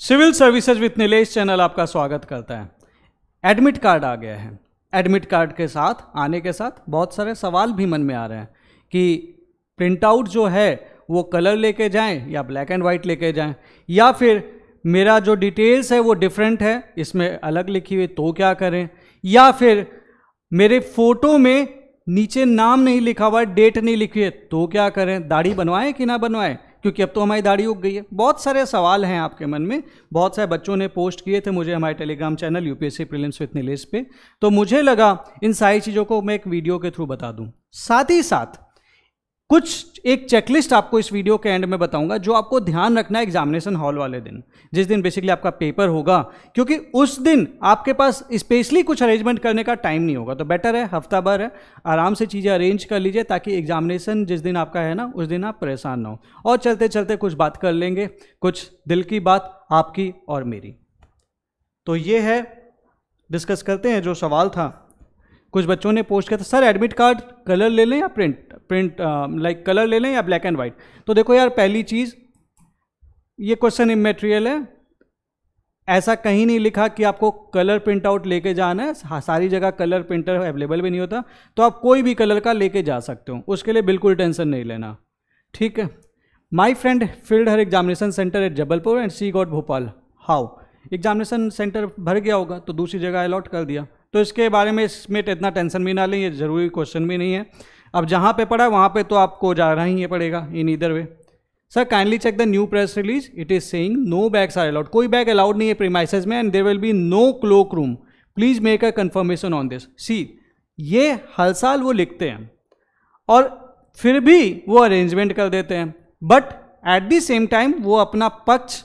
Civil services with Nilesh channel आपका स्वागत करता है एडमिट कार्ड आ गया है एडमिट कार्ड के साथ आने के साथ बहुत सारे सवाल भी मन में आ रहे हैं कि प्रिंट आउट जो है वो कलर लेके जाएं या ब्लैक एंड वाइट लेके जाएं या फिर मेरा जो डिटेल्स है वो डिफरेंट है इसमें अलग लिखी हुई तो क्या करें या फिर मेरे फोटो में नीचे नाम नहीं लिखा हुआ है डेट नहीं लिखी है तो क्या करें दाढ़ी बनवाएं कि ना बनवाएं क्योंकि अब तो हमारी दाढ़ी उग गई है बहुत सारे सवाल हैं आपके मन में बहुत सारे बच्चों ने पोस्ट किए थे मुझे हमारे Telegram channel UPSC prelims with Nilesh पे तो मुझे लगा इन सारी चीज़ों को मैं एक वीडियो के थ्रू बता दूँ साथ ही साथ कुछ एक चेकलिस्ट आपको इस वीडियो के एंड में बताऊंगा जो आपको ध्यान रखना है एग्जामिनेशन हॉल वाले दिन जिस दिन बेसिकली आपका पेपर होगा क्योंकि उस दिन आपके पास स्पेशली कुछ अरेंजमेंट करने का टाइम नहीं होगा तो बेटर है हफ्ता भर है आराम से चीज़ें अरेंज कर लीजिए ताकि एग्जामिनेशन जिस दिन आपका है ना उस दिन आप परेशान ना हो और चलते चलते कुछ बात कर लेंगे कुछ दिल की बात आपकी और मेरी तो ये है डिस्कस करते हैं जो सवाल था कुछ बच्चों ने पोस्ट किया था सर एडमिट कार्ड कलर ले लें या प्रिंट प्रिंट लाइक कलर ले लें या ब्लैक एंड वाइट तो देखो यार पहली चीज़ ये क्वेश्चन इमेटेरियल है ऐसा कहीं नहीं लिखा कि आपको कलर प्रिंट आउट लेके जाना है हाँ, सारी जगह कलर प्रिंटर अवेलेबल भी नहीं होता तो आप कोई भी कलर का लेके जा सकते हो उसके लिए बिल्कुल टेंशन नहीं लेना ठीक है my friend filled her examination centre at Jabalpur and she got Bhopal how examination centre भर गया होगा तो दूसरी जगह अलॉट कर दिया तो इसके बारे में इसमें इतना टेंशन भी ना लें ये ज़रूरी क्वेश्चन भी नहीं है अब जहाँ पे पड़ा वहाँ पे तो आपको जाना ही पड़ेगा इन इधर वे sir kindly check the new press release it is saying no bags are allowed कोई बैग अलाउड नहीं है प्रीमाइसिस में and there will be no cloak room please make a confirmation on this सी ये हर साल वो लिखते हैं और फिर भी वो अरेंजमेंट कर देते हैं but at the same time वो अपना पक्ष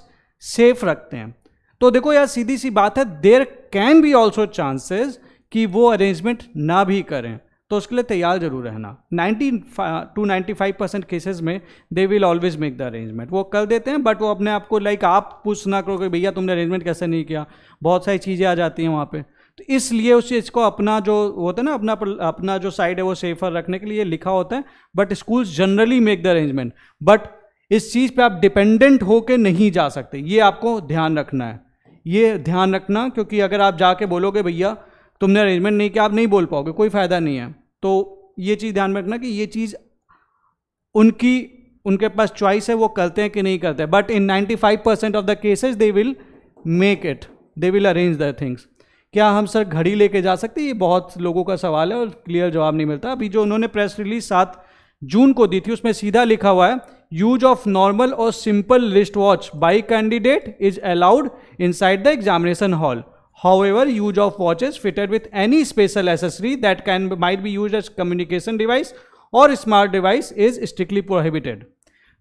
सेफ रखते हैं तो देखो यार सीधी सी बात है there can be also chances कि वो अरेंजमेंट ना भी करें तो उसके लिए तैयार जरूर रहना 90 टू 95 परसेंट केसेज में they will always make the arrangement वो कर देते हैं बट वो अपने आप को लाइक आप पूछ ना करो कि भैया तुमने अरेंजमेंट कैसे नहीं किया बहुत सारी चीज़ें आ जाती हैं वहाँ पर तो इसलिए उस चीज़ को अपना जो होता है ना अपना अपना जो साइड है वो सेफर रखने के लिए लिखा होता है but schools generally make the arrangement but इस चीज़ पे आप डिपेंडेंट होकर नहीं जा सकते ये आपको ध्यान रखना है ये ध्यान रखना क्योंकि अगर आप जाके बोलोगे भैया तुमने अरेंजमेंट नहीं किया आप नहीं बोल पाओगे कोई फ़ायदा नहीं है तो ये चीज़ ध्यान में रखना कि ये चीज़ उनकी उनके पास चॉइस है वो करते हैं कि नहीं करते but in 95 percent of the cases they will make it they will arrange the things क्या हम सर घड़ी लेके जा सकते हैं ये बहुत लोगों का सवाल है और क्लियर जवाब नहीं मिलता अभी जो उन्होंने प्रेस रिलीज सात जून को दी थी उसमें सीधा लिखा हुआ है यूज ऑफ नॉर्मल और simple wrist watch by candidate is allowed in the examination hall However, use of watches fitted with any special accessory that can might be used as communication device और smart device is strictly prohibited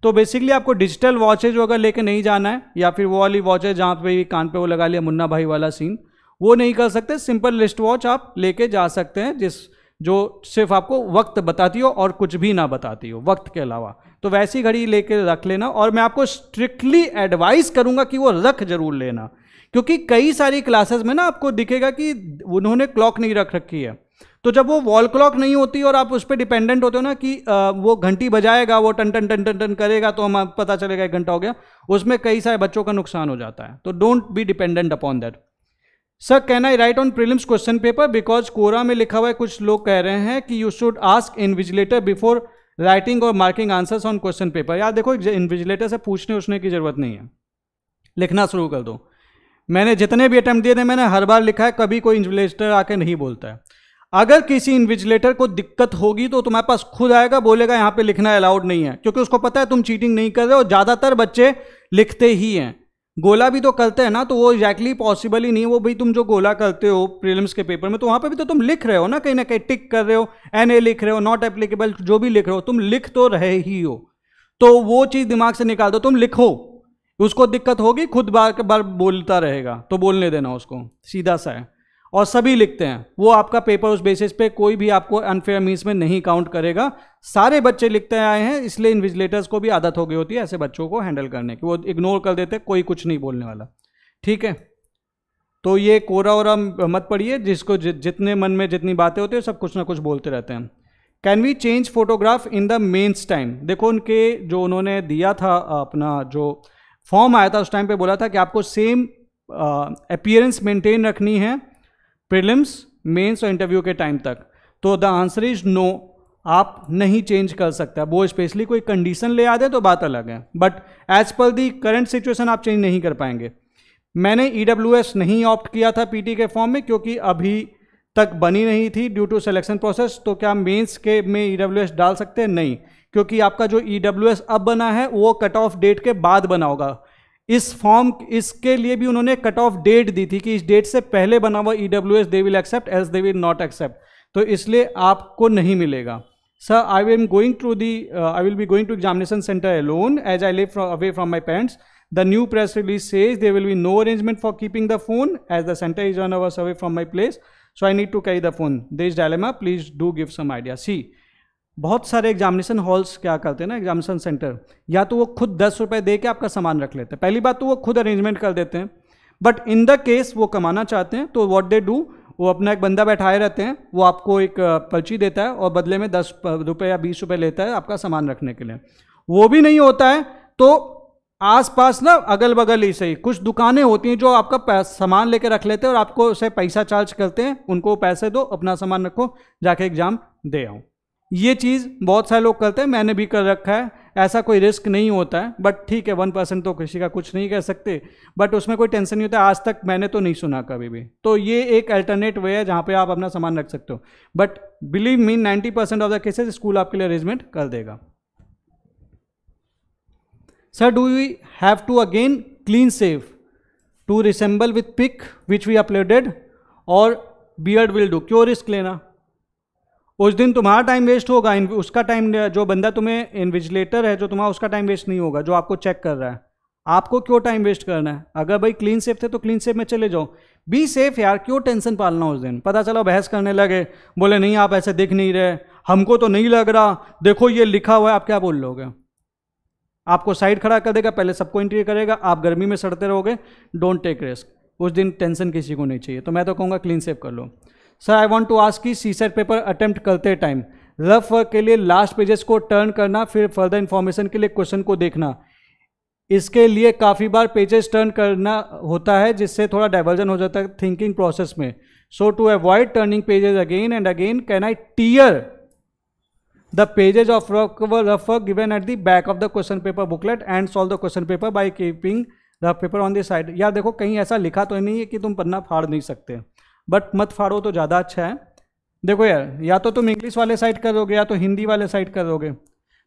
तो basically आपको digital watches अगर लेके नहीं जाना है या फिर वो वाली वॉचेज जहाँ पे कान पे वो लगा लिया मुन्ना भाई वाला सीन वो नहीं कर सकते सिंपल लिस्ट वॉच आप लेके जा सकते हैं जिस जो सिर्फ आपको वक्त बताती हो और कुछ भी ना बताती हो वक्त के अलावा तो वैसी घड़ी लेके रख लेना और मैं आपको स्ट्रिक्टली एडवाइस करूंगा कि वो रख जरूर लेना क्योंकि कई सारी क्लासेस में ना आपको दिखेगा कि उन्होंने क्लॉक नहीं रख रखी है तो जब वो वॉल क्लॉक नहीं होती और आप उस पर डिपेंडेंट होते हो ना कि वो घंटी बजाएगा वो टन टन टन टन टन करेगा तो हम पता चलेगा एक घंटा हो गया उसमें कई सारे बच्चों का नुकसान हो जाता है तो don't be dependent upon that sir can I write on prelims question paper because कोरा में लिखा हुआ है कुछ लोग कह रहे हैं कि you should ask invigilator before writing और marking answers on question paper यार देखो इन्विजिलेटर से पूछने उछने की जरूरत नहीं है लिखना शुरू कर दो मैंने जितने भी अटैम्प्ट दिए थे मैंने हर बार लिखा है कभी कोई इन्विजिलेटर आके नहीं बोलता है अगर किसी इन्विजिलेटर को दिक्कत होगी तो तुम्हारे पास खुद आएगा बोलेगा यहाँ पे लिखना अलाउड नहीं है क्योंकि उसको पता है तुम चीटिंग नहीं कर रहे हो ज़्यादातर बच्चे लिखते ही हैं गोला भी तो करते हैं ना तो वो एग्जैक्टली पॉसिबल ही नहीं वो भाई तुम जो गोला करते हो प्रीलिम्स के पेपर में तो वहाँ पर भी तो तुम लिख रहे हो ना कहीं ना कहीं टिक कर रहे हो एन ए लिख रहे हो नॉट एप्लीकेबल जो भी लिख रहे हो तुम लिख तो रहे ही हो तो वो चीज़ दिमाग से निकाल दो तुम लिखो उसको दिक्कत होगी खुद बार बार बोलता रहेगा तो बोलने देना उसको सीधा सा है और सभी लिखते हैं वो आपका पेपर उस बेसिस पे कोई भी आपको अनफेयर मीन्स में नहीं काउंट करेगा सारे बच्चे लिखते आए हैं इसलिए इन्विजिलेटर्स को भी आदत हो गई होती है ऐसे बच्चों को हैंडल करने की वो इग्नोर कर देते कोई कुछ नहीं बोलने वाला ठीक है तो ये कोरा और मत पढ़िए जिसको जि, जितने मन में जितनी बातें होती है सब कुछ ना कुछ बोलते रहते हैं can we change photograph in the mains time देखो उनके जो उन्होंने दिया था अपना जो फॉर्म आया था उस टाइम पे बोला था कि आपको सेम अपियरेंस मेंटेन रखनी है प्रिलिम्स मेंस और इंटरव्यू के टाइम तक तो द आंसर इज नो आप नहीं चेंज कर सकते वो स्पेशली कोई कंडीशन ले आ दे तो बात अलग है but as per the current situation आप चेंज नहीं कर पाएंगे मैंने ई e नहीं ऑप्ट किया था पी के फॉर्म में क्योंकि अभी तक बनी नहीं थी ड्यू टू सेलेक्शन प्रोसेस तो क्या मेंस के में ई e डाल सकते हैं नहीं क्योंकि आपका जो ई e अब बना है वो कट ऑफ डेट के बाद बना होगा इस फॉर्म इसके लिए भी उन्होंने कट ऑफ डेट दी थी कि इस डेट से पहले बना हुआ E W S they will accept as they will not accept तो इसलिए आपको नहीं मिलेगा sir I am going to the I will be going to examination centre alone as I live away from my parents the new press release says they will be no arrangement for keeping the phone as the centre is on hours away from my place so I need to carry the phone this dilemma please do give some idea सी बहुत सारे examination halls क्या करते हैं ना examination centre या तो वो खुद दस रुपये दे के आपका सामान रख लेते हैं पहली बात तो वो खुद अरेंजमेंट कर देते हैं बट इन द केस वो कमाना चाहते हैं तो वॉट दे डू वो अपना एक बंदा बैठाए रहते हैं वो आपको एक पर्ची देता है और बदले में दस रुपये या बीस रुपये लेता है आपका सामान रखने के लिए वो भी नहीं होता है तो आसपास ना अगल बगल ही सही कुछ दुकानें होती हैं जो आपका सामान लेके रख लेते हैं और आपको उसे पैसा चार्ज करते हैं उनको पैसे दो अपना सामान रखो जाके एग्ज़ाम दे आऊँ ये चीज़ बहुत सारे लोग करते हैं मैंने भी कर रखा है ऐसा कोई रिस्क नहीं होता है बट ठीक है वन परसेंट तो किसी का कुछ नहीं कर सकते बट उसमें कोई टेंशन नहीं होता आज तक मैंने तो नहीं सुना कभी भी तो ये एक अल्टरनेट वे है जहाँ पे आप अपना सामान रख सकते हो but believe me ninety percent of the cases school आपके लिए अरेंजमेंट कर देगा sir do you have to again clean shave to resemble with pic which we uploaded और बियर्ड विल डू क्यों रिस्क लेना उस दिन तुम्हारा टाइम वेस्ट होगा उसका टाइम जो बंदा तुम्हें इन्विजिलेटर है जो तुम्हारा उसका टाइम वेस्ट नहीं होगा जो आपको चेक कर रहा है आपको क्यों टाइम वेस्ट करना है अगर भाई क्लीन सेफ थे तो क्लीन सेफ में चले जाओ बी सेफ यार क्यों टेंशन पालना उस दिन पता चला बहस करने लगे बोले नहीं आप ऐसे दिख नहीं रहे हमको तो नहीं लग रहा देखो ये लिखा हुआ है आप क्या बोल लोगे आपको साइड खड़ा कर देगा पहले सबको इंटरव्यू करेगा आप गर्मी में सड़ते रहोगे डोंट टेक रिस्क उस दिन टेंशन किसी को नहीं चाहिए तो मैं तो कहूँगा क्लीन सेफ कर लो sir I want to ask C CSAT paper attempt करते टाइम रफ वर्क के लिए लास्ट पेजेस को टर्न करना फिर फर्दर इन्फॉर्मेशन के लिए क्वेश्चन को देखना इसके लिए काफ़ी बार पेजेस टर्न करना होता है जिससे थोड़ा डाइवर्जन हो जाता है थिंकिंग प्रोसेस में so to avoid turning pages again and again can I tear the pages of of rough work given at the back of the question paper booklet and solve the question paper by keeping rough paper on the side यार देखो कहीं ऐसा लिखा तो नहीं है कि तुम पन्ना फाड़ नहीं सकते बट मत फाड़ो तो ज़्यादा अच्छा है देखो यार या तो तुम इंग्लिश वाले साइड करोगे या तो हिंदी वाले साइड करोगे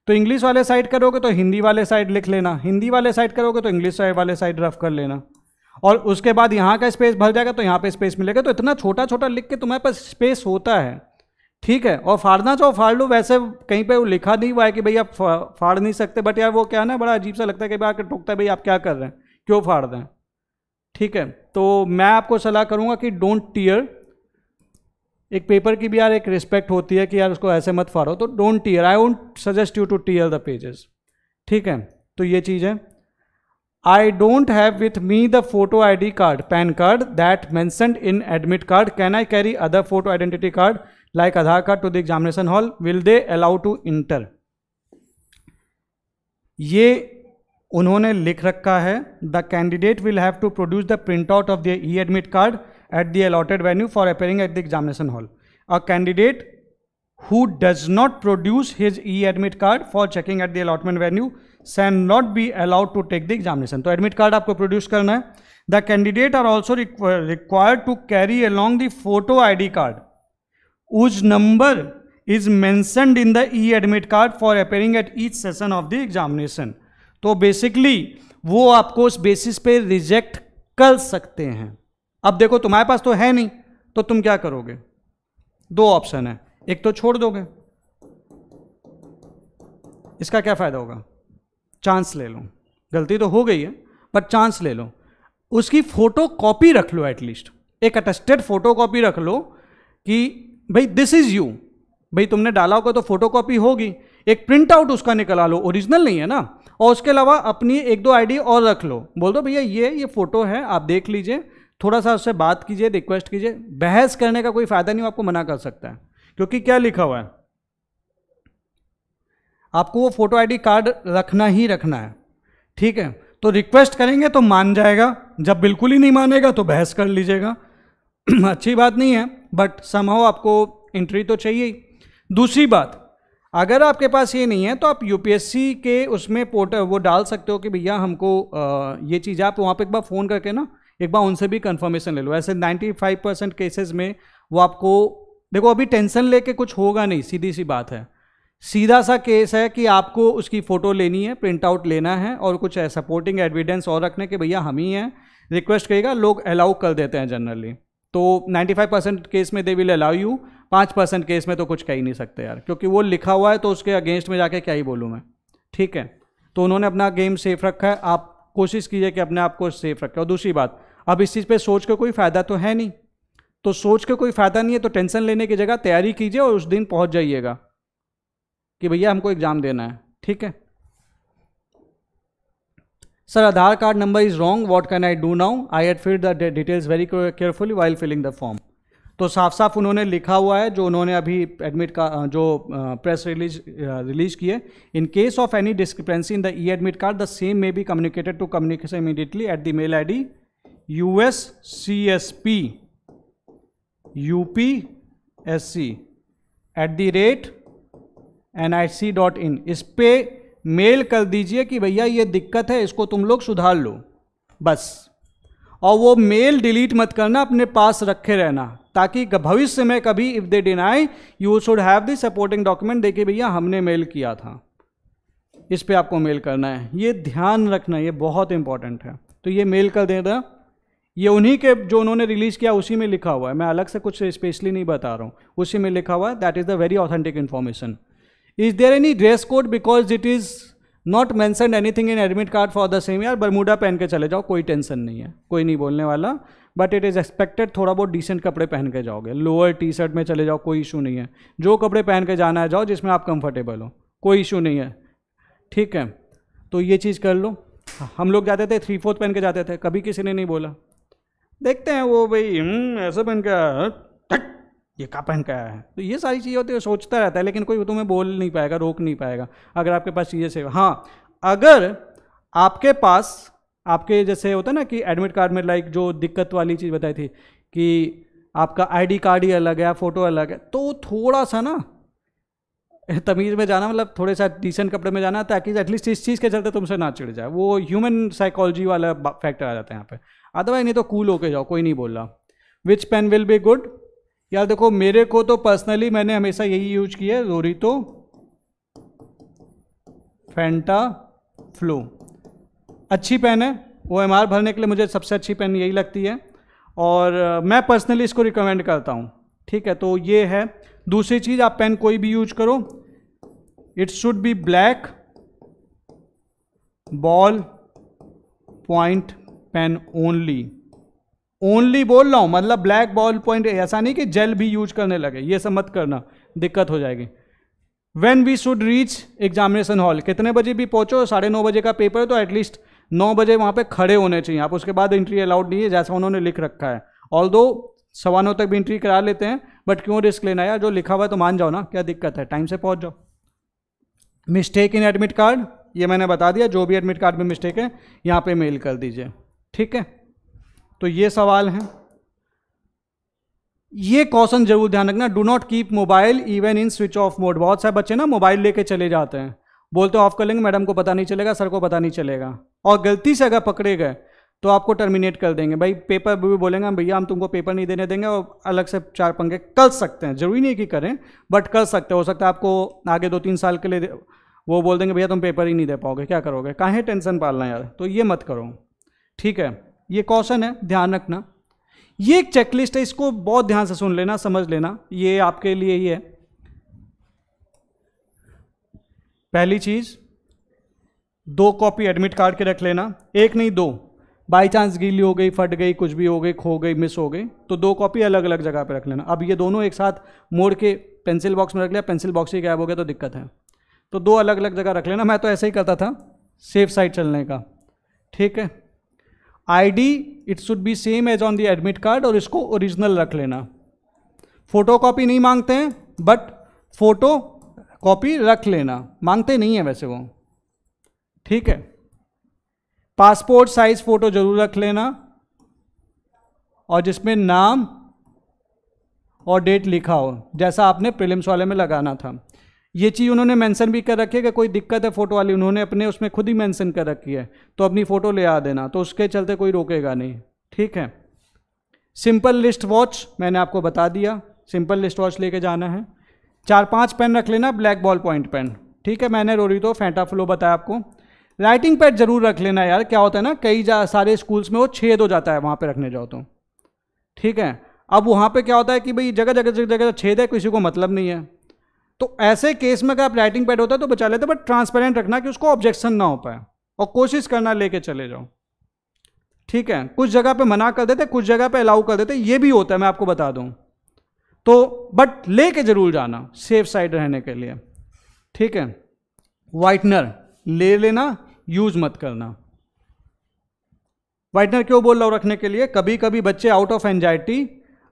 तो इंग्लिश वाले साइड करोगे तो हिंदी वाले साइड लिख लेना हिंदी वाले साइड करोगे तो इंग्लिश वाले साइड रफ कर लेना और उसके बाद यहाँ का स्पेस भर जाएगा तो यहाँ पे स्पेस मिलेगा तो इतना छोटा छोटा लिख के तुम्हारे पास स्पेस होता है ठीक है और फाड़ना चाहो फाड़ लो वैसे कहीं पर वो लिखा नहीं हुआ है कि भाई आप फाड़ नहीं सकते बट यार वो क्या है ना बड़ा अजीब सा लगता है कि भाई आकर टोकता है भाई आप क्या कर रहे हैं क्यों फाड़ रहे हैं ठीक है तो मैं आपको सलाह करूंगा कि डोंट टीयर एक पेपर की भी यार एक रिस्पेक्ट होती है कि यार उसको ऐसे मत फाड़ो तो don't tear I won't suggest you to tear the pages ठीक है तो ये चीज़ है I don't have with me the photo I D card PAN card that mentioned in admit card can I carry other photo identity card like Aadhaar card to the examination hall will they allow to enter ये उन्होंने लिख रखा है the candidate will have to produce the print out of the e admit card at the allotted venue for appearing at the examination hall a candidate who does not produce his e admit card for checking at the allotment venue shall not be allowed to take the examination तो admit card आपको produce करना है the candidate are also required to carry along the photo I D card whose number is mentioned in the e admit card for appearing eight each session of the examination तो basically वो आपको उस basis पे reject कर सकते हैं अब देखो तुम्हारे पास तो है नहीं तो तुम क्या करोगे दो ऑप्शन है एक तो छोड़ दोगे इसका क्या फ़ायदा होगा चांस ले लो गलती तो हो गई है बट चांस ले लो उसकी फ़ोटो कॉपी रख लो एटलीस्ट एक अटेस्टेड फ़ोटो कॉपी रख लो कि भाई दिस इज़ यू भाई तुमने डाला होगा तो फ़ोटो कॉपी होगी एक प्रिंट आउट उसका निकला लो ओरिजिनल नहीं है ना और उसके अलावा अपनी एक दो आईडी और रख लो बोल दो भैया ये ये फ़ोटो है आप देख लीजिए थोड़ा सा उससे बात कीजिए रिक्वेस्ट कीजिए बहस करने का कोई फ़ायदा नहीं हो आपको मना कर सकता है क्योंकि क्या लिखा हुआ है आपको वो फ़ोटो आईडी कार्ड रखना ही रखना है ठीक है तो रिक्वेस्ट करेंगे तो मान जाएगा जब बिल्कुल ही नहीं मानेगा तो बहस कर लीजिएगा अच्छी बात नहीं है बट समाओ आपको एंट्री तो चाहिए ही दूसरी बात अगर आपके पास ये नहीं है तो आप यू के उसमें पोर्ट वो डाल सकते हो कि भैया हमको ये चीज़ आप वहाँ पर एक बार फ़ोन करके ना एक बार उनसे भी कंफर्मेशन ले लो ऐसे 95 परसेंट केसेज में वो आपको देखो अभी टेंशन लेके कुछ होगा नहीं सीधी सी बात है सीधा सा केस है कि आपको उसकी फ़ोटो लेनी है प्रिंट आउट लेना है और कुछ सपोर्टिंग एविडेंस और रखने के भैया हम ही हैं रिक्वेस्ट करेगा लोग अलाउ कर देते हैं जनरली तो 95 परसेंट केस में दे विल अलाउ यू पाँच परसेंट केस में तो कुछ कह ही नहीं सकते यार क्योंकि वो लिखा हुआ है तो उसके अगेंस्ट में जाके क्या ही बोलूँ मैं ठीक है तो उन्होंने अपना गेम सेफ रखा है आप कोशिश कीजिए कि अपने आप को सेफ रखें और दूसरी बात अब इस चीज़ पर सोच के कोई फ़ायदा तो है नहीं तो सोच के कोई फ़ायदा नहीं है तो टेंशन लेने की जगह तैयारी कीजिए और उस दिन पहुँच जाइएगा कि भैया हमको एग्ज़ाम देना है ठीक है sir Aadhaar card number is wrong what can I do now I had fill the details very carefully while filling the form तो साफ साफ उन्होंने लिखा हुआ है जो उन्होंने अभी एडमिट का जो प्रेस रिलीज रिलीज किए in case of any discrepancy in the e admit card the same may be communicated to communication immediately at the mail I D U S C S P U P S C at the rate N I C dot in इस पर mail कर दीजिए कि भैया ये दिक्कत है इसको तुम लोग सुधार लो बस और वो मेल डिलीट मत करना अपने पास रखे रहना ताकि भविष्य में कभी if they deny you should have the supporting document देखिए भैया हमने मेल किया था इस पर आपको मेल करना है ये ध्यान रखना ये बहुत इंपॉर्टेंट है तो ये मेल कर देना ये उन्हीं के जो उन्होंने रिलीज़ किया उसी में लिखा हुआ है मैं अलग से कुछ स्पेशली नहीं बता रहा हूँ उसी में लिखा हुआ है that is the very authentic information is there any dress code because it is not mentioned anything in admit card for the same यार बरमूडा पहन के चले जाओ कोई टेंशन नहीं है कोई नहीं बोलने वाला बट इट इज़ एक्सपेक्टेड थोड़ा बहुत डिसेंट कपड़े पहन के जाओगे लोअर टी शर्ट में चले जाओ कोई इशू नहीं है जो कपड़े पहन के जाना है जाओ जिसमें आप कंफर्टेबल हो कोई इशू नहीं है ठीक है तो ये चीज़ कर लो हम लोग जाते थे थ्री फोर्थ पहन के जाते थे कभी किसी ने नहीं बोला देखते हैं वो भाई हम्म, ऐसे पहन के हाँ, ये क्या पहन क्या है तो ये सारी चीज़ें होती है सोचता रहता है लेकिन कोई तुम्हें बोल नहीं पाएगा रोक नहीं पाएगा अगर आपके पास चीज़ें सेवा हाँ अगर आपके पास आपके जैसे होता है ना कि एडमिट कार्ड में लाइक जो दिक्कत वाली चीज़ बताई थी कि आपका आईडी कार्ड ही अलग है फ़ोटो अलग है तो थोड़ा सा ना तमीज़ में जाना मतलब थोड़े सा डिसेंट कपड़े में जाना ताकि एटलीस्ट इस चीज़ के चलते तुमसे ना चिड़ जाए वो ह्यूमन साइकोलॉजी वाला फैक्टर आ जाता है यहाँ पे अदरवाइज नहीं तो कूल होके जाओ कोई नहीं बोल रहा which pen will be good यार देखो मेरे को तो पर्सनली मैंने हमेशा यही यूज किया है रोरितो फेंटा फ्लो अच्छी पेन है वो एम भरने के लिए मुझे सबसे अच्छी पेन यही लगती है और मैं पर्सनली इसको रिकमेंड करता हूँ ठीक है तो ये है दूसरी चीज़ आप पेन कोई भी यूज करो it should be black ballpoint pen only only बोल रहा हूँ मतलब ब्लैक बॉल पॉइंट ऐसा नहीं कि जेल भी यूज करने लगे ये सब मत करना दिक्कत हो जाएगी when we should reach examination hall कितने बजे भी पहुँचो साढ़े नौ बजे का पेपर है तो एटलीस्ट नौ बजे वहाँ पे खड़े होने चाहिए आप उसके बाद एंट्री अलाउड नहीं है जैसा उन्होंने लिख रखा है ऑल दो सवा नौ तक भी एंट्री करा लेते हैं बट क्यों रिस्क लेना यार जो लिखा हुआ है तो मान जाओ ना क्या दिक्कत है टाइम से पहुँच जाओ मिस्टेक इन एडमिट कार्ड ये मैंने बता दिया जो भी एडमिट कार्ड में मिस्टेक है यहाँ पे मेल कर दीजिए ठीक है तो ये सवाल हैं ये कॉशन जरूर ध्यान रखना do not keep mobile even in switch off mode बहुत सारे बच्चे ना मोबाइल लेके चले जाते हैं बोलते ऑफ कर लेंगे मैडम को पता नहीं चलेगा सर को पता नहीं चलेगा और गलती से अगर पकड़े गए तो आपको टर्मिनेट कर देंगे भाई पेपर भी बोलेंगे भैया हम तुमको पेपर नहीं देने देंगे और अलग से चार पंखे कर सकते हैं जरूरी नहीं कि करें बट कर सकते हो सकता है आपको आगे दो तीन साल के लिए वो बोल देंगे भैया तुम पेपर ही नहीं दे पाओगे क्या करोगे कहाँ टेंशन पालना यार तो ये मत करो ठीक है ये क्वेश्चन है ध्यान रखना ये एक चेकलिस्ट है इसको बहुत ध्यान से सुन लेना समझ लेना ये आपके लिए ही है पहली चीज़ दो कॉपी एडमिट कार्ड के रख लेना एक नहीं दो बाई चांस गीली हो गई फट गई कुछ भी हो गई खो गई मिस हो गई तो दो कॉपी अलग अलग जगह पर रख लेना अब ये दोनों एक साथ मोड़ के पेंसिल बॉक्स में रख लिया पेंसिल बॉक्स ही गायब हो गया तो दिक्कत है तो दो अलग अलग जगह रख लेना मैं तो ऐसे ही करता था सेफ साइड चलने का ठीक है ID it should be same as on the admit card और इसको ओरिजिनल रख लेना फोटो कॉपी नहीं मांगते हैं बट फोटो कॉपी रख लेना मांगते नहीं है वैसे वो ठीक है पासपोर्ट साइज फ़ोटो ज़रूर रख लेना और जिसमें नाम और डेट लिखा हो जैसा आपने प्रिलिम्स वाले में लगाना था ये चीज़ उन्होंने मेंशन भी कर रखी है कि कोई दिक्कत है फ़ोटो वाली उन्होंने अपने उसमें खुद ही मेंशन कर रखी है तो अपनी फ़ोटो ले आ देना तो उसके चलते कोई रोकेगा नहीं ठीक है सिंपल लिस्ट वॉच मैंने आपको बता दिया सिंपल लिस्ट वॉच लेके जाना है चार पांच पेन रख लेना ब्लैक बॉल पॉइंट पेन ठीक है मैंने रोरी तो फेंटा फ्लो बताया आपको राइटिंग पैड जरूर रख लेना यार क्या होता है ना कई सारे स्कूल्स में वो छेद हो जाता है वहाँ पर रखने जाओ तो ठीक है अब वहाँ पे क्या होता है कि भाई जगह जगह जगह जगह छेद है किसी को मतलब नहीं है तो ऐसे केस में अगर आप राइटिंग पैड होता है तो बचा लेते बट ट्रांसपेरेंट रखना कि उसको ऑब्जेक्शन ना हो पाए और कोशिश करना लेके चले जाओ ठीक है कुछ जगह पे मना कर देते कुछ जगह पे अलाउ कर देते ये भी होता है मैं आपको बता दूं तो बट लेके जरूर जाना सेफ साइड रहने के लिए ठीक है वाइटनर ले लेना यूज मत करना वाइटनर क्यों बोल रहा हूं रखने के लिए कभी कभी बच्चे आउट ऑफ एंजाइटी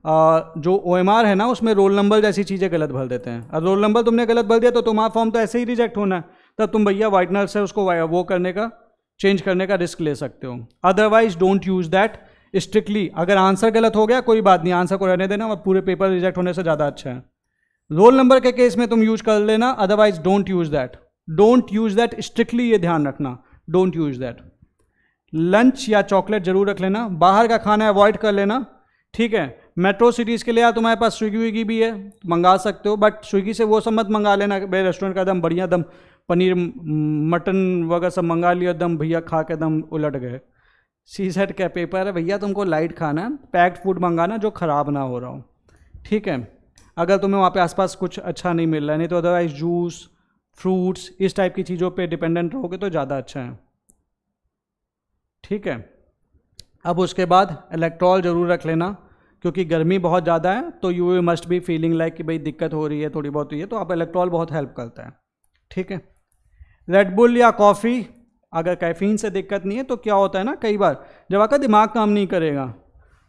जो ओ है ना उसमें रोल नंबर जैसी चीज़ें गलत भर देते हैं और रोल नंबर तुमने गलत भर दिया तो तुम्हारा फॉर्म तो ऐसे ही रिजेक्ट होना है तब तुम भैया वाइटनर से उसको वो करने का चेंज करने का रिस्क ले सकते हो otherwise don't use that strictly अगर आंसर गलत हो गया कोई बात नहीं आंसर को रहने देना और पूरे पेपर रिजेक्ट होने से ज़्यादा अच्छा है रोल नंबर के केस में तुम यूज कर लेना otherwise don't use that don't use that strictly ये ध्यान रखना डोंट यूज दैट लंच या चॉकलेट जरूर रख लेना बाहर का खाना अवॉइड कर लेना ठीक है मेट्रो सिटीज़ के लिए तुम्हारे पास स्विगी विगी भी है मंगा सकते हो बट स्विगी से वो सब मत मंगा लेना भाई रेस्टोरेंट का एकदम बढ़िया दम पनीर मटन वगैरह सब मंगा लिया दम भैया खा के दम उलट गए सी सेट का पेपर है भैया तुमको लाइट खाना है पैक्ड फूड मंगाना जो ख़राब ना हो रहा हो ठीक है अगर तुम्हें वहाँ पे आसपास कुछ अच्छा नहीं मिल रहा नहीं तो अदरवाइज जूस फ्रूट्स इस टाइप की चीज़ों पे डिपेंडेंट रहोगे तो ज़्यादा अच्छा है ठीक है अब उसके बाद इलेक्ट्रॉल ज़रूर रख लेना क्योंकि गर्मी बहुत ज़्यादा है तो you must be feeling like कि भाई दिक्कत हो रही है थोड़ी बहुत ये तो आप इलेक्ट्रॉल बहुत हेल्प करता है ठीक है रेडबुल या कॉफ़ी अगर कैफीन से दिक्कत नहीं है तो क्या होता है ना कई बार जब आपका दिमाग काम नहीं करेगा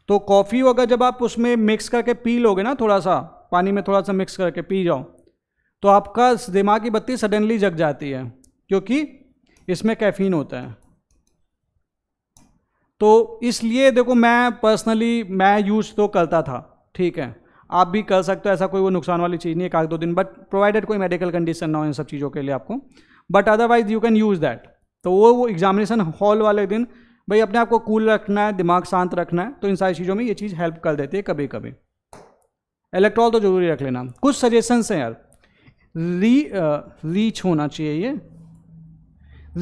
तो कॉफ़ी अगर जब आप उसमें मिक्स करके पी लोगे ना थोड़ा सा पानी में थोड़ा सा मिक्स करके पी जाओ तो आपका दिमाग की बत्ती सडनली जग जाती है क्योंकि इसमें कैफीन होता है तो इसलिए देखो मैं पर्सनली मैं यूज तो करता था ठीक है आप भी कर सकते हो ऐसा कोई वो नुकसान वाली चीज़ नहीं है एक दो दिन बट प्रोवाइडेड कोई मेडिकल कंडीशन ना हो इन सब चीज़ों के लिए आपको but otherwise you can use that तो वो वो एग्जामिनेशन हॉल वाले दिन भाई अपने आप को कूल रखना है दिमाग शांत रखना है तो इन सारी चीज़ों में ये चीज़ हेल्प कर देती है कभी कभी इलेक्ट्रॉल तो जरूरी रख लेना कुछ सजेशंस हैं यार री रीच uh, होना चाहिए ये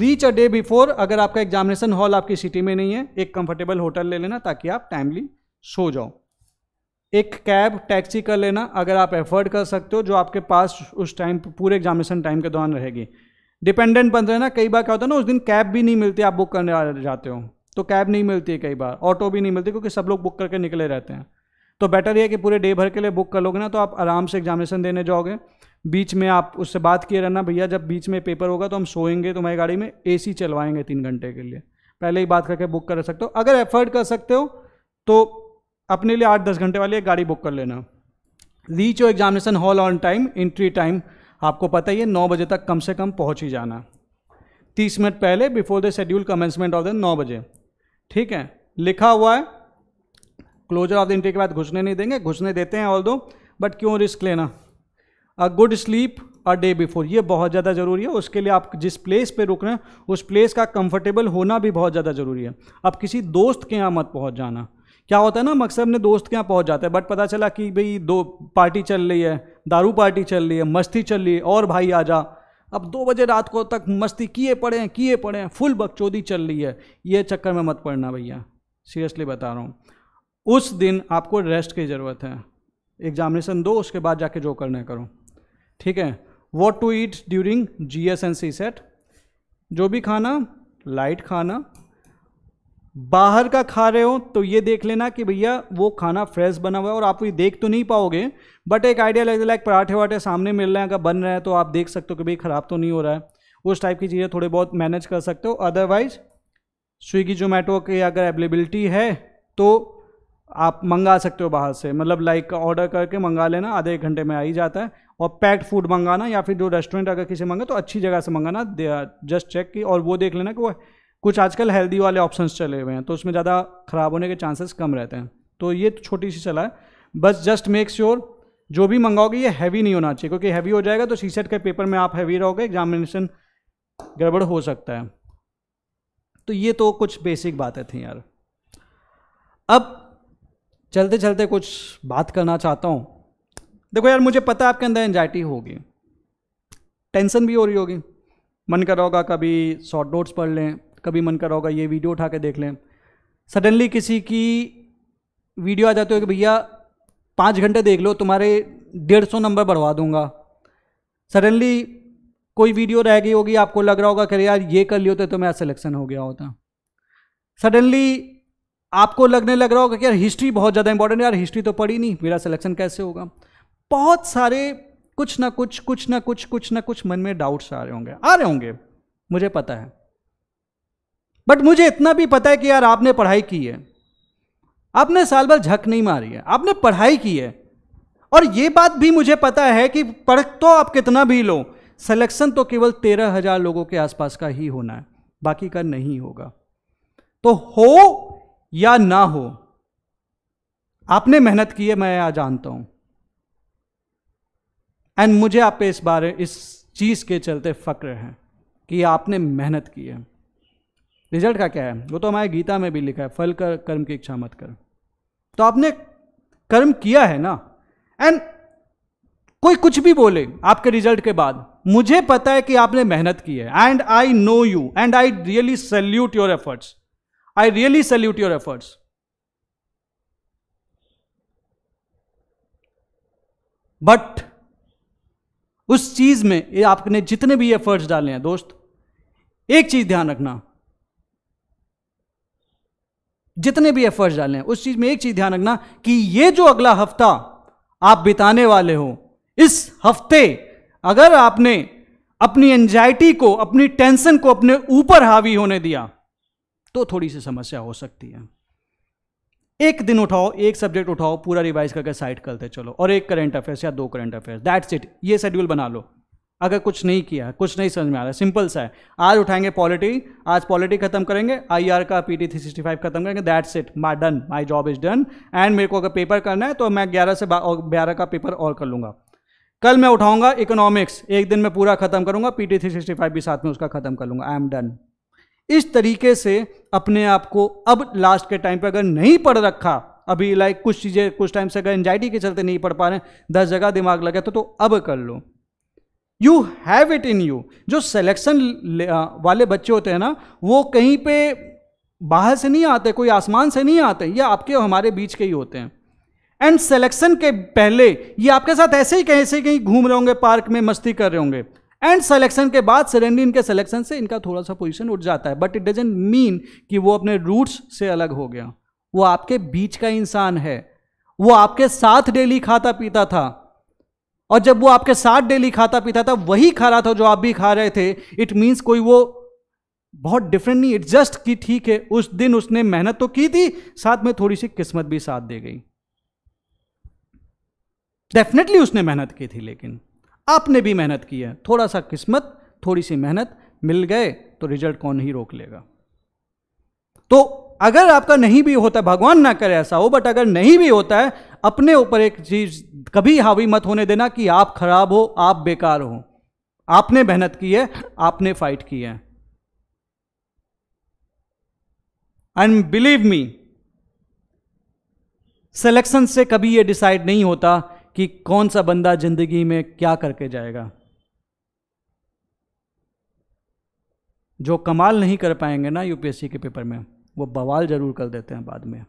रीच अ डे बिफोर अगर आपका एग्जामिनेशन हॉल आपकी सिटी में नहीं है एक कंफर्टेबल होटल ले लेना ताकि आप टाइमली सो जाओ एक कैब टैक्सी कर लेना अगर आप एफर्ड कर सकते हो जो आपके पास उस टाइम पूरे एग्जामिनेशन टाइम के दौरान रहेगी डिपेंडेंट बन रहना कई बार क्या होता है ना उस दिन कैब भी नहीं मिलती आप बुक करने जाते हो तो कैब नहीं मिलती है कई बार ऑटो भी नहीं मिलती क्योंकि सब लोग बुक करके निकले रहते हैं तो बेटर ये कि पूरे डे भर के लिए बुक कर लोगे ना तो आप आराम से एग्जामिनेशन देने जाओगे बीच में आप उससे बात किए रहना भैया जब बीच में पेपर होगा तो हम सोएंगे तुम्हारी गाड़ी में सी चलवाएंगे तीन घंटे के लिए पहले ही बात करके बुक कर सकते हो अगर एफर्ड कर सकते हो तो अपने लिए आठ दस घंटे वाली एक गाड़ी बुक कर लेना रीच हो examination hall on time entry time आपको पता ही है नौ बजे तक कम से कम पहुँच ही जाना तीस मिनट पहले before the schedule commencement of the नौ बजे ठीक है लिखा हुआ है क्लोजर ऑफ द इंटरव्यू के बाद घुसने नहीं देंगे घुसने देते हैं ऑल दो बट क्यों रिस्क लेना a good sleep a day before ये बहुत ज़्यादा ज़रूरी है उसके लिए आप जिस प्लेस पे रुक रहे हैं उस प्लेस का कंफर्टेबल होना भी बहुत ज़्यादा ज़रूरी है अब किसी दोस्त के यहाँ मत पहुँच जाना क्या होता है ना मकसद ने दोस्त के यहाँ पहुँच जाता है बट पता चला कि भाई दो पार्टी चल रही है दारू पार्टी चल रही है मस्ती चल रही है और भाई आ जा अब दो बजे रात को तक मस्ती किए पड़े हैं किए पड़े हैं फुल बकचोदी चल रही है ये चक्कर में मत पड़ना भैया सीरियसली बता रहा हूँ उस दिन आपको रेस्ट की ज़रूरत है एग्जामिनेशन दो उसके बाद जाके जो करना है करो ठीक है what to eat during G S N C set जो भी खाना लाइट खाना बाहर का खा रहे हो तो ये देख लेना कि भैया वो खाना फ्रेश बना हुआ है और आप ये देख तो नहीं पाओगे बट एक आइडिया लगे लाइक पराठे वाठे सामने मिल रहे हैं अगर बन रहे हैं तो आप देख सकते हो कि भाई ख़राब तो नहीं हो रहा है उस टाइप की चीज़ें थोड़े बहुत मैनेज कर सकते हो अदरवाइज स्विगी जोमेटो की अगर अवेलेबिलिटी है तो आप मंगा सकते हो बाहर से मतलब लाइक ऑर्डर करके मंगा लेना आधे एक घंटे में आ ही जाता है और पैक्ड फूड मंगाना या फिर जो रेस्टोरेंट अगर किसी मंगा तो अच्छी जगह से मंगाना जस्ट चेक की और वो देख लेना कि वो कुछ आजकल हेल्दी वाले ऑप्शन चले हुए हैं तो उसमें ज़्यादा ख़राब होने के चांसेस कम रहते हैं तो ये तो छोटी सी सलाह है बस जस्ट मेक श्योर जो भी मंगाओगे ये हैवी नहीं होना चाहिए क्योंकि हैवी हो जाएगा तो सी सेट के पेपर में आप हैवी रहोगे एग्जामिनेशन गड़बड़ हो सकता है तो ये तो कुछ बेसिक बातें थी यार अब चलते चलते कुछ बात करना चाहता हूँ देखो यार मुझे पता है आपके अंदर एनजाइटी होगी टेंशन भी हो रही होगी मन कर रहा होगा कभी शॉर्ट नोट्स पढ़ लें कभी मन कर रहा होगा ये वीडियो उठा के देख लें सडनली किसी की वीडियो आ जाती हो कि भैया पाँच घंटे देख लो तुम्हारे डेढ़ सौ नंबर बढ़वा दूंगा सडनली कोई वीडियो रह गई होगी आपको लग रहा होगा कि यार ये कर लियो तो मेरा सिलेक्शन हो गया होता सडनली आपको लगने लग रहा होगा कि यार हिस्ट्री बहुत ज़्यादा इंपॉर्टेंट है यार हिस्ट्री तो पढ़ी नहीं मेरा सिलेक्शन कैसे होगा बहुत सारे कुछ ना कुछ कुछ ना कुछ कुछ ना कुछ मन में डाउट्स आ रहे होंगे आ रहे होंगे मुझे पता है बट मुझे इतना भी पता है कि यार आपने पढ़ाई की है आपने साल भर झक नहीं मारी है आपने पढ़ाई की है और ये बात भी मुझे पता है कि पढ़ तो आप कितना भी लो सिलेक्शन तो केवल तेरह हजार लोगों के आसपास का ही होना है बाकी का नहीं होगा तो हो या ना हो आपने मेहनत की है मैं यहां जानता हूं एंड मुझे आप पे इस बारे इस चीज के चलते फक्र है कि आपने मेहनत की है रिजल्ट का क्या है वो तो हमारे गीता में भी लिखा है फल कर कर्म की इच्छा मत कर तो आपने कर्म किया है ना एंड कोई कुछ भी बोले आपके रिजल्ट के बाद मुझे पता है कि आपने मेहनत की है and I know you and I really salute your efforts I really salute your efforts. But उस चीज में ये आपने जितने भी एफर्ट्स डाले हैं दोस्त एक चीज ध्यान रखना जितने भी एफर्ट्स डाले हैं उस चीज में एक चीज ध्यान रखना कि ये जो अगला हफ्ता आप बिताने वाले हो इस हफ्ते अगर आपने अपनी एंजाइटी को अपनी टेंशन को अपने ऊपर हावी होने दिया तो थोड़ी सी समस्या हो सकती है एक दिन उठाओ एक सब्जेक्ट उठाओ पूरा रिवाइज करके साइड करते चलो और एक करंट अफेयर्स या दो करंट अफेयर्स दैट्स इट ये शेड्यूल बना लो अगर कुछ नहीं किया कुछ नहीं समझ में आ रहा है सिंपल सा है आज उठाएंगे पॉलिटी आज पॉलिटी खत्म करेंगे आर का पीटी फाइव खत्म करेंगे that's it my done my job is done and मेरे को अगर पेपर करना है तो मैं ग्यारह से ग्यारह का पेपर और कर लूंगा कल मैं उठाऊंगा इकोनॉमिक्स एक दिन में पूरा खत्म करूंगा पीटी फाइव भी साथ में उसका खत्म कर लूंगा आई एम डन इस तरीके से अपने आप को अब लास्ट के टाइम पे अगर नहीं पढ़ रखा अभी लाइक कुछ चीज़ें कुछ टाइम से अगर एंजाइटी के चलते नहीं पढ़ पा रहे दस जगह दिमाग लगे तो, तो अब कर लो you have it in you जो सेलेक्शन वाले बच्चे होते हैं ना वो कहीं पे बाहर से नहीं आते कोई आसमान से नहीं आते ये आपके हमारे बीच के ही होते हैं एंड सेलेक्शन के पहले ये आपके साथ ऐसे ही कहीं से कहीं घूम रहे होंगे पार्क में मस्ती कर रहे होंगे एंड सिलेक्शन के बाद सरेंडी इनके सिलेक्शन से इनका थोड़ा सा पोजिशन उठ जाता है बट इट डजेंट मीन कि वो अपने रूट्स से अलग हो गया वो आपके बीच का इंसान है वो आपके साथ डेली खाता पीता था और जब वो आपके साथ डेली खाता पीता था वही खा रहा था जो आप भी खा रहे थे इट मीन्स कोई वो बहुत डिफरेंट नहीं इट जस्ट कि ठीक है उस दिन उसने मेहनत तो की थी साथ में थोड़ी सी किस्मत भी साथ दे गई डेफिनेटली उसने मेहनत की थी लेकिन आपने भी मेहनत की है थोड़ा सा किस्मत थोड़ी सी मेहनत मिल गए तो रिजल्ट कौन ही रोक लेगा तो अगर आपका नहीं भी होता भगवान ना करे ऐसा हो बट अगर नहीं भी होता है अपने ऊपर एक चीज कभी हावी मत होने देना कि आप खराब हो आप बेकार हो आपने मेहनत की है आपने फाइट की है एंड बिलीव मी सेलेक्शन से कभी ये डिसाइड नहीं होता कि कौन सा बंदा जिंदगी में क्या करके जाएगा जो कमाल नहीं कर पाएंगे ना यूपीएससी के पेपर में वो बवाल ज़रूर कर देते हैं बाद में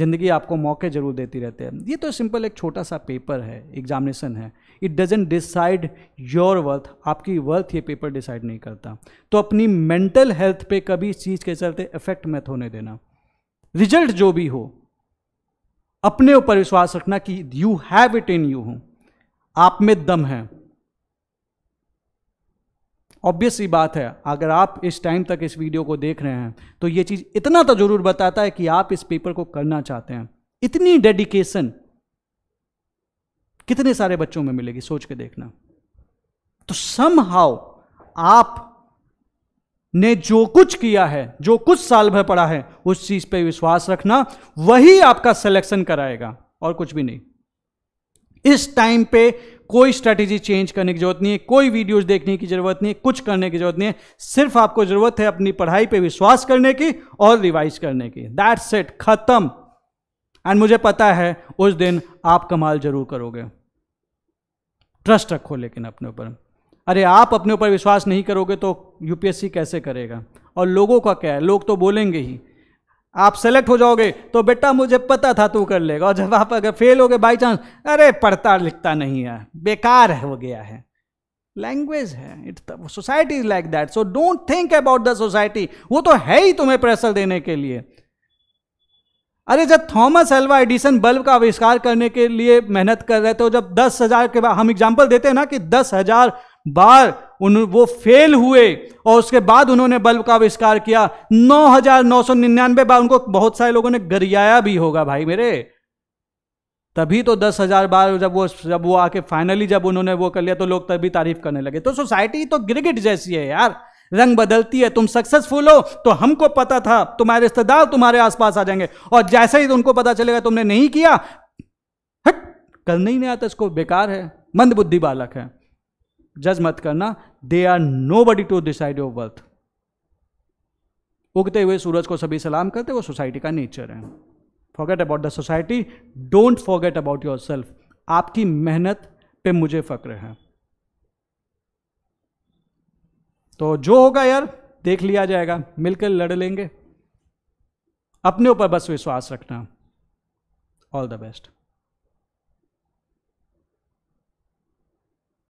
ज़िंदगी आपको मौके ज़रूर देती रहते हैं ये तो सिंपल एक छोटा सा पेपर है एग्जामिनेशन है it doesn't decide your worth आपकी वर्थ ये पेपर डिसाइड नहीं करता तो अपनी मेंटल हेल्थ पे कभी इस चीज़ के चलते इफेक्ट मत होने देना रिजल्ट जो भी हो अपने ऊपर विश्वास रखना कि you have it in you हूं आप में दम है ऑब्वियस ही बात है अगर आप इस टाइम तक इस वीडियो को देख रहे हैं तो यह चीज़ इतना तो ज़रूर बताता है कि आप इस पेपर को करना चाहते हैं इतनी डेडिकेशन कितने सारे बच्चों में मिलेगी सोच के देखना तो सम हाउ आप ने जो कुछ किया है जो कुछ साल भर पड़ा है उस चीज पे विश्वास रखना वही आपका सिलेक्शन कराएगा और कुछ भी नहीं इस टाइम पे कोई स्ट्रैटेजी चेंज करने की जरूरत नहीं है कोई वीडियोस देखने की जरूरत नहीं है कुछ करने की जरूरत नहीं है सिर्फ आपको जरूरत है अपनी पढ़ाई पे विश्वास करने की और रिवाइज करने की दैट्स इट खत्म एंड मुझे पता है उस दिन आप कमाल जरूर करोगे ट्रस्ट रखो लेकिन अपने ऊपर अरे आप अपने ऊपर विश्वास नहीं करोगे तो यूपीएससी कैसे करेगा और लोगों का क्या है लोग तो बोलेंगे ही आप सेलेक्ट हो जाओगे तो बेटा मुझे पता था तू कर लेगा और जब आप अगर फेल हो गए बाई चांस अरे पढ़ता लिखता नहीं है बेकार हो गया है लैंग्वेज है it society is like that so don't think about the society वो तो है ही तुम्हें प्रेशर देने के लिए अरे जब थॉमस एल्वा एडिसन बल्ब का आविष्कार करने के लिए मेहनत कर रहे थे जब दस हजार के बाद हम एग्जाम्पल देते हैं ना कि दस हजार बार उन वो फेल हुए और उसके बाद उन्होंने बल्ब का आविष्कार किया 9,999 बार उनको बहुत सारे लोगों ने गरियाया भी होगा भाई मेरे तभी तो दस हजार बार जब वो जब वो आके फाइनली जब उन्होंने वो कर लिया तो लोग तभी तारीफ करने लगे तो सोसाइटी तो गिरगिट जैसी है यार रंग बदलती है तुम सक्सेसफुल हो तो हमको पता था तुम्हारे रिश्तेदार तुम्हारे आसपास आ जाएंगे और जैसे ही उनको पता चलेगा तुमने नहीं किया हट कल ही नहीं आता इसको बेकार है मंद बुद्धि बालक है जज मत करना they are nobody to decide your worth उगते हुए सूरज को सभी सलाम करते वो सोसाइटी का नेचर है forget about the society don't forget about yourself आपकी मेहनत पे मुझे फक्र है तो जो होगा यार देख लिया जाएगा मिलकर लड़ लेंगे अपने ऊपर बस विश्वास रखना ऑल द बेस्ट